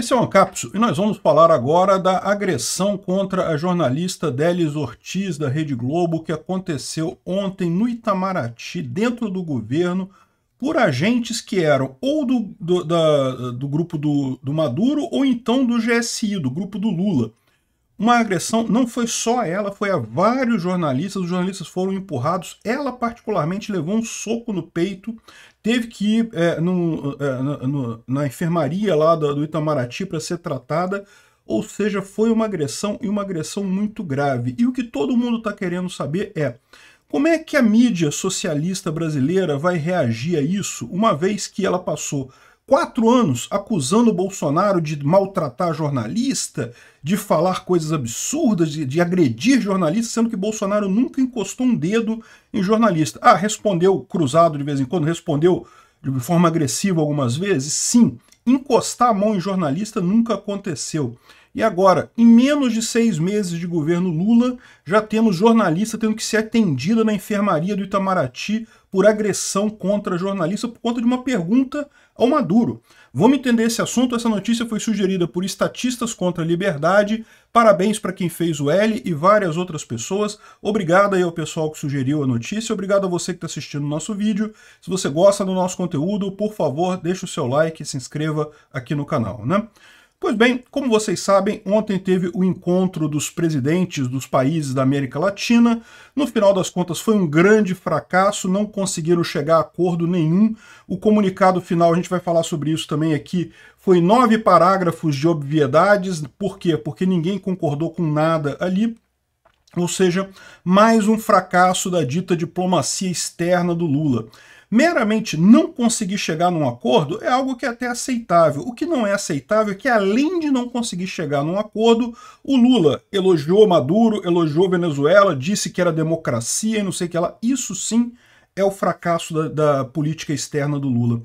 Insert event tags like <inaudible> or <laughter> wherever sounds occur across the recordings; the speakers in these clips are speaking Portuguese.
Esse é o Ancapso e nós vamos falar agora da agressão contra a jornalista Delis Ortiz da Rede Globo que aconteceu ontem no Itamaraty, dentro do governo, por agentes que eram ou do, do, da, do grupo do, do Maduro ou então do GSI, do grupo do Lula. Uma agressão não foi só ela, foi a vários jornalistas. Os jornalistas foram empurrados. Ela, particularmente, levou um soco no peito teve que ir é, é, no, na enfermaria lá do, do Itamaraty para ser tratada. Ou seja, foi uma agressão e uma agressão muito grave. E o que todo mundo está querendo saber é como é que a mídia socialista brasileira vai reagir a isso, uma vez que ela passou quatro anos acusando o Bolsonaro de maltratar jornalista, de falar coisas absurdas, de, de, agredir jornalista, sendo que Bolsonaro nunca encostou um dedo em jornalista. Ah, respondeu cruzado de vez em quando, respondeu de forma agressiva algumas vezes? Sim, encostar a mão em jornalista nunca aconteceu. E agora, em menos de seis meses de governo Lula, já temos jornalista tendo que ser atendida na enfermaria do Itamaraty por agressão contra jornalista por conta de uma pergunta ao Maduro. Vamos entender esse assunto. Essa notícia foi sugerida por Estatistas contra a Liberdade. Parabéns para quem fez o L e várias outras pessoas. Obrigado aí ao pessoal que sugeriu a notícia. Obrigado a você que está assistindo o nosso vídeo. Se você gosta do nosso conteúdo, por favor, deixe o seu like e se inscreva aqui no canal. Né? Pois bem, como vocês sabem, ontem teve o encontro dos presidentes dos países da América Latina. No final das contas, foi um grande fracasso, não conseguiram chegar a acordo nenhum. O comunicado final, a gente vai falar sobre isso também aqui, foi nove parágrafos de obviedades. Por quê? Porque ninguém concordou com nada ali. Ou seja, mais um fracasso da dita diplomacia externa do Lula meramente não conseguir chegar num acordo é algo que é até aceitável. O que não é aceitável é que, além de não conseguir chegar num acordo, o Lula elogiou Maduro, elogiou Venezuela, disse que era democracia e não sei o que lá. Isso sim é o fracasso da, da política externa do Lula.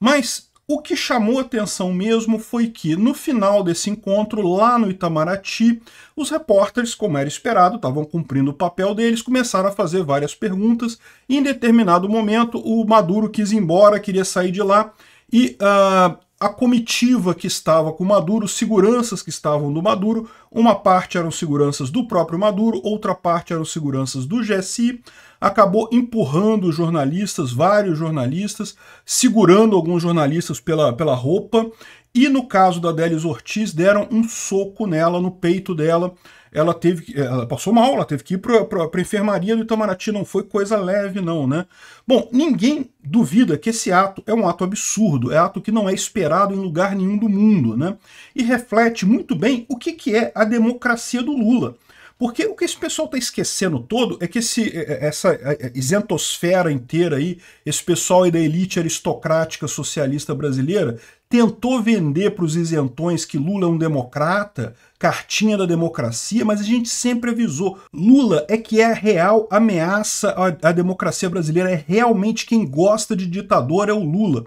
Mas o que chamou atenção mesmo foi que, no final desse encontro, lá no Itamaraty, os repórteres, como era esperado, estavam cumprindo o papel deles, começaram a fazer várias perguntas. em determinado momento, o Maduro quis ir embora, queria sair de lá, e uh, a comitiva que estava com o Maduro, seguranças que estavam do Maduro, uma parte eram seguranças do próprio Maduro, outra parte eram seguranças do GSI acabou empurrando jornalistas, vários jornalistas, segurando alguns jornalistas pela, pela roupa, e no caso da Délis Ortiz, deram um soco nela, no peito dela. Ela teve ela passou mal, ela teve que ir para a enfermaria do Itamaraty, não foi coisa leve, não, né? Bom, ninguém duvida que esse ato é um ato absurdo, é ato que não é esperado em lugar nenhum do mundo, né? E reflete muito bem o que, que é a democracia do Lula porque o que esse pessoal está esquecendo todo é que esse, é, é, essa é, isentosfera inteira aí, esse pessoal aí da elite aristocrática socialista brasileira, tentou vender para os isentões que Lula é um democrata, cartinha da democracia, mas a gente sempre avisou, Lula é que é a real ameaça à, à democracia brasileira, é realmente quem gosta de ditador é o Lula.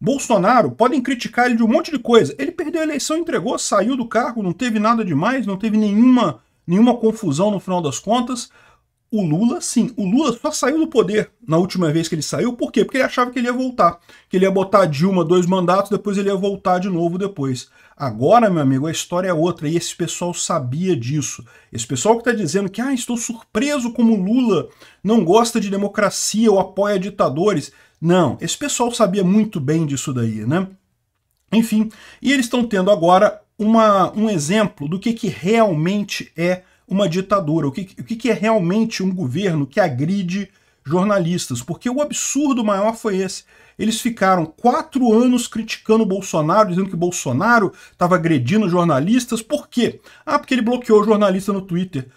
Bolsonaro, podem criticar ele de um monte de coisa. Ele perdeu a eleição, entregou, saiu do cargo, não teve nada demais, não teve nenhuma nenhuma confusão no final das contas. O Lula, sim, o Lula só saiu do poder na última vez que ele saiu, por quê? Porque ele achava que ele ia voltar, que ele ia botar Dilma dois mandatos, depois ele ia voltar de novo depois. Agora, meu amigo, a história é outra e esse pessoal sabia disso. Esse pessoal que está dizendo que ah, estou surpreso como Lula não gosta de democracia ou apoia ditadores. Não, esse pessoal sabia muito bem disso daí, né? Enfim, e eles estão tendo agora uma, um exemplo do que, que realmente é uma ditadura, o, que, o que, que é realmente um governo que agride jornalistas, porque o absurdo maior foi esse. Eles ficaram quatro anos criticando Bolsonaro, dizendo que Bolsonaro estava agredindo jornalistas. Por quê? Ah, porque ele bloqueou o jornalista no Twitter.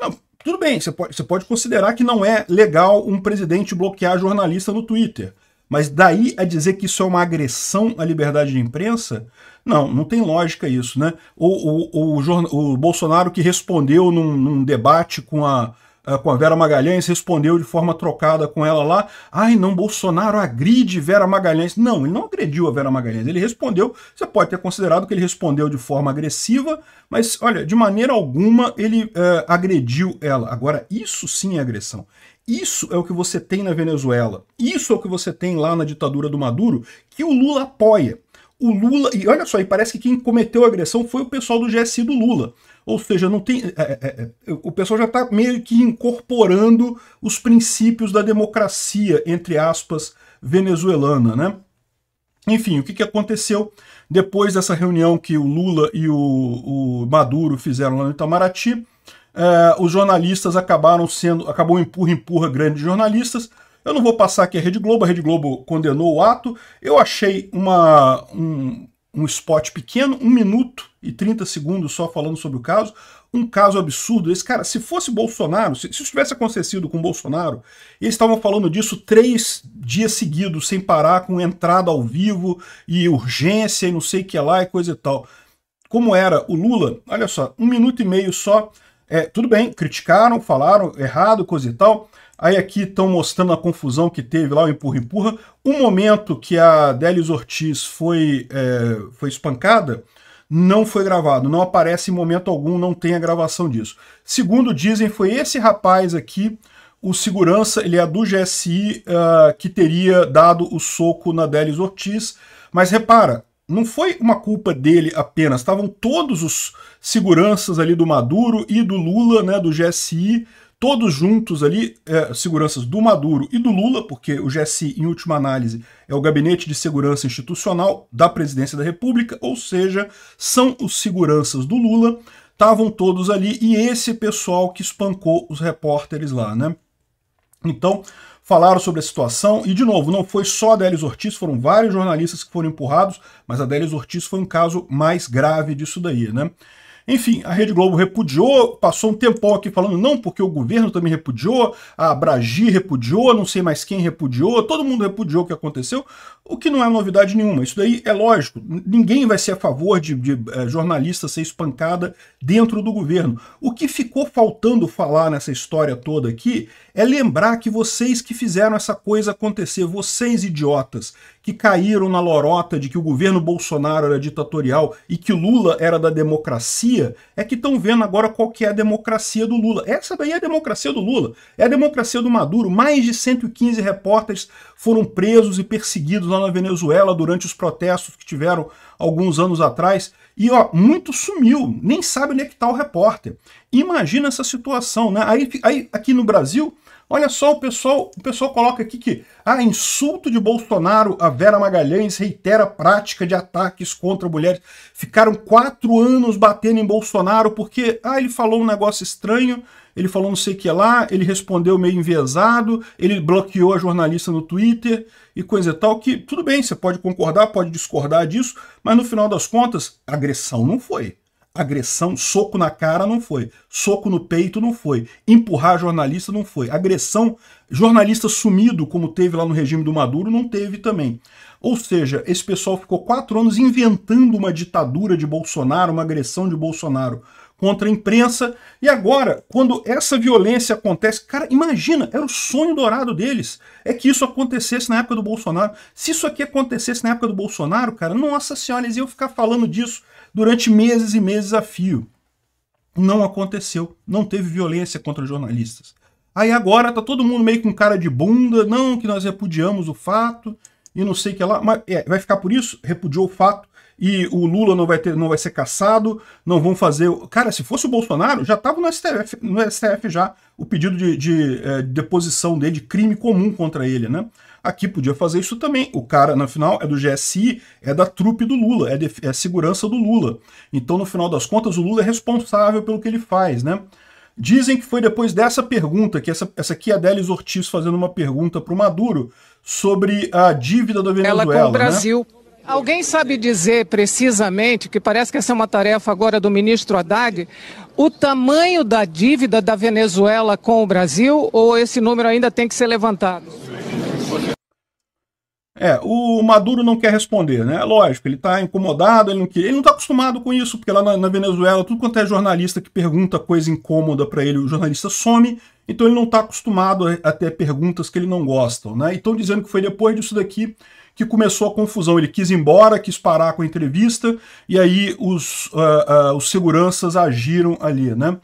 Não, tudo bem, você pode, você pode considerar que não é legal um presidente bloquear jornalista no Twitter. Mas daí a dizer que isso é uma agressão à liberdade de imprensa, não, não tem lógica isso, né? O, o, o, o Bolsonaro que respondeu num, num debate com a, a, com a Vera Magalhães, respondeu de forma trocada com ela lá, ai não, Bolsonaro agride Vera Magalhães. Não, ele não agrediu a Vera Magalhães, ele respondeu, você pode ter considerado que ele respondeu de forma agressiva, mas olha, de maneira alguma ele é, agrediu ela. Agora, isso sim é agressão. Isso é o que você tem na Venezuela. Isso é o que você tem lá na ditadura do Maduro, que o Lula apoia. O Lula, e olha só, e parece que quem cometeu a agressão foi o pessoal do GSI do Lula. Ou seja, não tem. É, é, é, é o pessoal já está meio que incorporando os princípios da democracia, entre aspas, venezuelana, né? Enfim, o que, que aconteceu depois dessa reunião que o Lula e o, o Maduro fizeram lá no Itamaraty? Uh, os jornalistas acabaram sendo. acabou um empurra-empurra grande de jornalistas. Eu não vou passar aqui a Rede Globo, a Rede Globo condenou o ato. Eu achei uma, um, um spot pequeno, um minuto e 30 segundos só falando sobre o caso. Um caso absurdo. Esse cara, se fosse Bolsonaro, se, se isso tivesse acontecido com Bolsonaro, eles estavam falando disso três dias seguidos, sem parar, com entrada ao vivo e urgência e não sei o que lá e coisa e tal. Como era o Lula, olha só, um minuto e meio só é, tudo bem, criticaram, falaram errado, coisa e tal. Aí aqui estão mostrando a confusão que teve lá, o empurra-empurra. O momento que a Délis Ortiz foi, é, foi espancada não foi gravado, não aparece em momento algum, não tem a gravação disso. Segundo dizem, foi esse rapaz aqui, o segurança, ele é do GSI, uh, ah, que teria dado o soco na Délis Ortiz. Mas repara, não foi uma culpa dele apenas, estavam todos os seguranças ali do Maduro e do Lula, né, do GSI, todos juntos ali, é, seguranças do Maduro e do Lula, porque o GSI, em última análise, é o Gabinete de Segurança Institucional da Presidência da República, ou seja, são os seguranças do Lula, estavam todos ali, e esse pessoal que espancou os repórteres lá, né? Então, falaram sobre a situação, e de novo, não foi só a Délis Ortiz, foram vários jornalistas que foram empurrados, mas a Délis Ortiz foi um caso mais grave disso daí, né? Enfim, a Rede Globo repudiou, passou um tempão aqui falando não, porque o governo também repudiou, a Bragi repudiou, não sei mais quem repudiou, todo mundo repudiou o que aconteceu, o que não é novidade nenhuma. Isso daí é lógico, ninguém vai ser a favor de, de eh, jornalista ser espancada dentro do governo. O que ficou faltando falar nessa história toda aqui é lembrar que vocês que fizeram essa coisa acontecer, vocês idiotas que caíram na lorota de que o governo Bolsonaro era ditatorial e que Lula era da democracia, é que estão vendo agora qual que é a democracia do Lula. Essa daí é a democracia do Lula, é a democracia do Maduro. Mais de 115 repórteres foram presos e perseguidos lá na Venezuela durante os protestos que tiveram alguns anos atrás. E ó, muito sumiu, nem sabe onde é que tá o repórter. Imagina essa situação, né? Aí, aí aqui no Brasil, Olha só, o pessoal, o pessoal coloca aqui que ah, insulto de Bolsonaro a Vera Magalhães reitera prática de ataques contra mulheres. Ficaram quatro anos batendo em Bolsonaro porque ah, ele falou um negócio estranho, ele falou não sei o que lá, ele respondeu meio enviesado, ele bloqueou a jornalista no Twitter e coisa e tal, que tudo bem, você pode concordar, pode discordar disso, mas no final das contas, agressão não foi. Agressão, soco na cara não foi. Soco no peito não foi. Empurrar jornalista não foi. Agressão, jornalista sumido, como teve lá no regime do Maduro, não teve também. Ou seja, esse pessoal ficou quatro anos inventando uma ditadura de Bolsonaro, uma agressão de Bolsonaro contra a imprensa. E agora, quando essa violência acontece, cara, imagina, era o sonho dourado deles. É que isso acontecesse na época do Bolsonaro. Se isso aqui acontecesse na época do Bolsonaro, cara, nossa senhora, eles iam ficar falando disso durante meses e meses a fio. Não aconteceu, não teve violência contra jornalistas. Aí agora tá todo mundo meio com cara de bunda, não, que nós repudiamos o fato e não sei o que lá. Mas é, vai ficar por isso? Repudiou o fato, e o Lula não vai, ter, não vai ser caçado, não vão fazer. Cara, se fosse o Bolsonaro, já estava no STF, no STF já o pedido de, de, de, eh, deposição dele, de crime comum contra ele, né? Aqui podia fazer isso também. O cara, no final, é do GSI, é da trupe do Lula, é, de, é segurança do Lula. Então, no final das contas, o Lula é responsável pelo que ele faz, né? Dizem que foi depois dessa pergunta, que essa, essa aqui é a Délis Ortiz fazendo uma pergunta para o Maduro sobre a dívida da Venezuela. Ela com o né? Brasil. Né? Alguém sabe dizer precisamente, que parece que essa é uma tarefa agora do ministro Haddad, o tamanho da dívida da Venezuela com o Brasil ou esse número ainda tem que ser levantado? É, o Maduro não quer responder, né? É lógico, ele está incomodado, ele não quer, ele não está acostumado com isso, porque lá na, na, Venezuela, tudo quanto é jornalista que pergunta coisa incômoda para ele, o jornalista some, então ele não está acostumado a, a ter perguntas que ele não gosta, né? Então dizendo que foi depois disso daqui que começou a confusão. Ele quis ir embora, quis parar com a entrevista, e aí os, uh, uh, os seguranças agiram ali, né?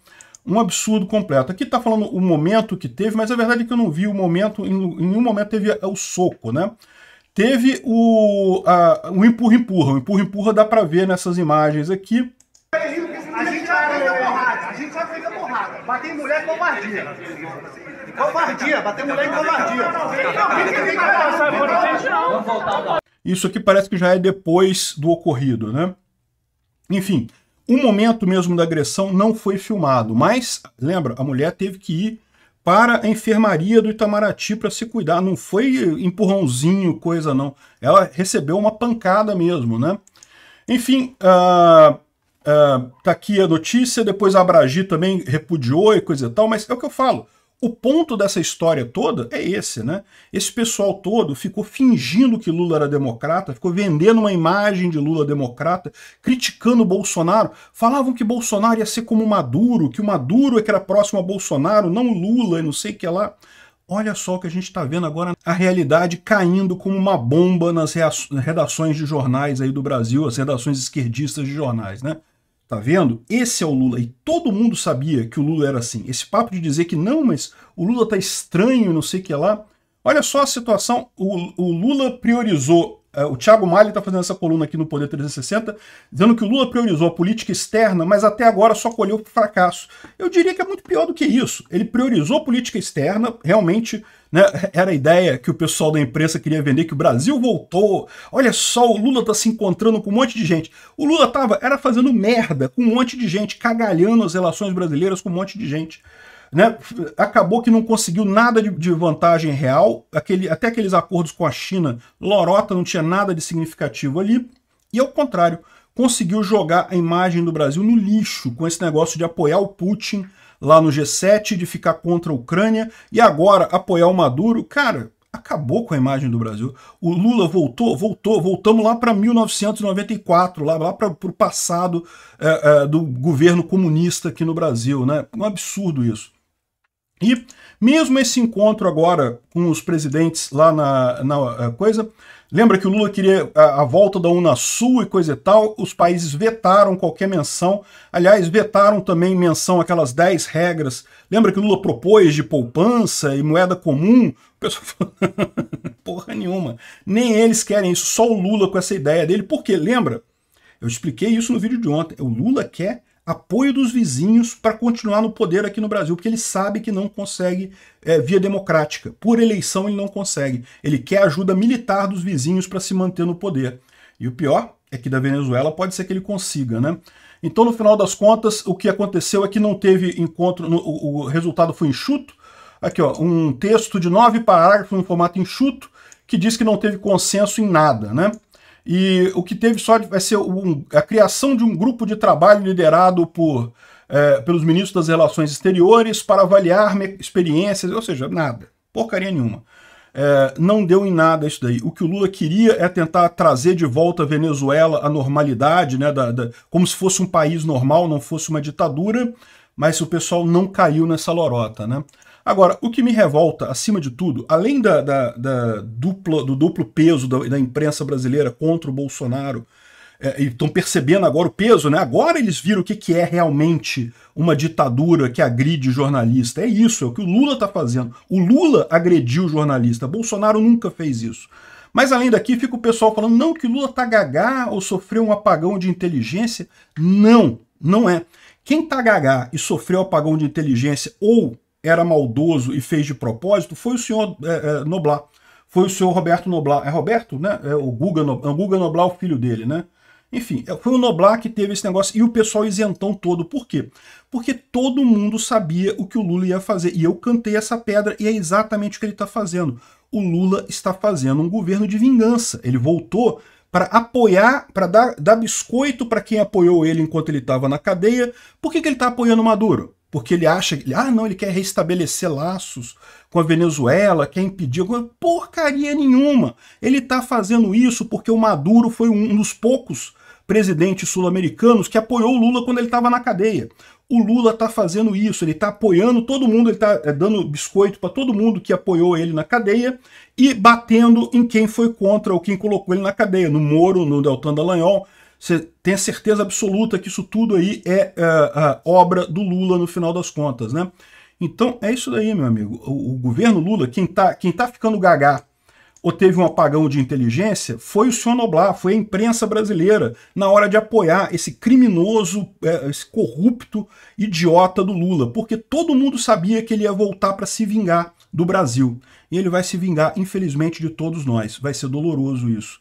Um absurdo completo. Aqui está falando o momento que teve, mas a verdade é que eu não vi o momento, em nenhum momento teve ah, o soco, né? Teve o, uh, o empurra-empurra. O empurra-empurra dá para ver nessas imagens aqui. A gente já a porrada, a gente já a porrada. Mas mulher covardia. Covardia, bater mulher em covardia. Isso aqui parece que já é depois do ocorrido, né? Enfim, o momento mesmo da agressão não foi filmado, mas, lembra, a mulher teve que ir para a enfermaria do Itamaraty para se cuidar. Não foi empurrãozinho, coisa não. Ela recebeu uma pancada mesmo, né? Enfim, uh, uh, tá aqui a notícia, depois a Abragi também repudiou e coisa e tal, mas é o que eu falo. O ponto dessa história toda é esse, né? Esse pessoal todo ficou fingindo que Lula era democrata, ficou vendendo uma imagem de Lula democrata, criticando Bolsonaro. Falavam que Bolsonaro ia ser como Maduro, que o Maduro é que era próximo a Bolsonaro, não Lula e não sei o que lá. Olha só o que a gente está vendo agora, a realidade caindo como uma bomba nas redações de jornais aí do Brasil, as redações esquerdistas de jornais, né? Tá vendo? Esse é o Lula. E todo mundo sabia que o Lula era assim. Esse papo de dizer que não, mas o Lula tá estranho, não sei o que lá. Olha só a situação. O, o Lula priorizou é, o Thiago Malha está fazendo essa coluna aqui no Poder 360, dizendo que o Lula priorizou a política externa, mas até agora só colheu fracasso. Eu diria que é muito pior do que isso. Ele priorizou a política externa, realmente né, era a ideia que o pessoal da imprensa queria vender, que o Brasil voltou. Olha só, o Lula está se encontrando com um monte de gente. O Lula estava era fazendo merda com um monte de gente, cagalhando as relações brasileiras com um monte de gente né, acabou que não conseguiu nada de, de, vantagem real, aquele, até aqueles acordos com a China, lorota, não tinha nada de significativo ali, e ao contrário, conseguiu jogar a imagem do Brasil no lixo com esse negócio de apoiar o Putin lá no G7, de ficar contra a Ucrânia, e agora apoiar o Maduro, cara... Acabou com a imagem do Brasil. O Lula voltou, voltou, voltamos lá para 1994, lá, lá para o passado é, é, do governo comunista aqui no Brasil. Né? Um absurdo isso. E mesmo esse encontro agora com os presidentes lá na, na eh, coisa, lembra que o Lula queria a, a, volta da Unasul e coisa e tal, os países vetaram qualquer menção, aliás, vetaram também menção aquelas 10 regras, lembra que o Lula propôs de poupança e moeda comum? O pessoal <laughs> falou, porra nenhuma, nem eles querem isso, só o Lula com essa ideia dele, porque lembra, eu expliquei isso no vídeo de ontem, o Lula quer apoio dos vizinhos para continuar no poder aqui no Brasil, porque ele sabe que não consegue é, via democrática. Por eleição ele não consegue. Ele quer ajuda militar dos vizinhos para se manter no poder. E o pior é que da Venezuela pode ser que ele consiga, né? Então, no final das contas, o que aconteceu é que não teve encontro, no, o, o resultado foi enxuto. Aqui, ó, um texto de nove parágrafos em formato enxuto que diz que não teve consenso em nada, né? E o que teve só vai ser um, a criação de um grupo de trabalho liderado por, é, pelos ministros das Relações Exteriores para avaliar experiências, ou seja, nada, porcaria nenhuma. É, não deu em nada isso daí. O que o Lula queria é tentar trazer de volta a Venezuela à normalidade, né, da, da, como se fosse um país normal, não fosse uma ditadura, mas o pessoal não caiu nessa lorota. Né? Agora, o que me revolta, acima de tudo, além da, da, da dupla, do duplo peso da, da, imprensa brasileira contra o Bolsonaro, é, estão percebendo agora o peso, né? Agora eles viram o que, que é realmente uma ditadura que agride jornalista. É isso, é o que o Lula está fazendo. O Lula agrediu jornalista, Bolsonaro nunca fez isso. Mas além daqui, fica o pessoal falando, não, que Lula tá gagá ou sofreu um apagão de inteligência. Não, não é. Quem tá gagá e sofreu apagão de inteligência ou era maldoso e fez de propósito foi o senhor é, é, Noblar. Foi o senhor Roberto Noblar. É Roberto, né? É o Guga, Noblar, é o Guga Noblar, o filho dele, né? Enfim, é, foi o Noblar que teve esse negócio e o pessoal isentão todo. Por quê? Porque todo mundo sabia o que o Lula ia fazer. E eu cantei essa pedra e é exatamente o que ele está fazendo. O Lula está fazendo um governo de vingança. Ele voltou para apoiar, para dar, dar biscoito para quem apoiou ele enquanto ele estava na cadeia. Por que, que ele está apoiando o Maduro? porque ele acha, que ah, não, ele quer restabelecer laços com a Venezuela, quer impedir alguma porcaria nenhuma. Ele está fazendo isso porque o Maduro foi um dos poucos presidentes sul-americanos que apoiou o Lula quando ele estava na cadeia. O Lula está fazendo isso, ele está apoiando todo mundo, ele está é, dando biscoito para todo mundo que apoiou ele na cadeia e batendo em quem foi contra ou quem colocou ele na cadeia, no Moro, no Deltan Dallagnol, você tem a certeza absoluta que isso tudo aí é, é, é, obra do Lula no final das contas, né? Então é isso daí, meu amigo. O, o governo Lula, quem tá, quem tá ficando gagá ou teve um apagão de inteligência foi o senhor Noblar, foi a imprensa brasileira na hora de apoiar esse criminoso, é, esse corrupto idiota do Lula, porque todo mundo sabia que ele ia voltar para se vingar do Brasil. E ele vai se vingar, infelizmente, de todos nós. Vai ser doloroso isso.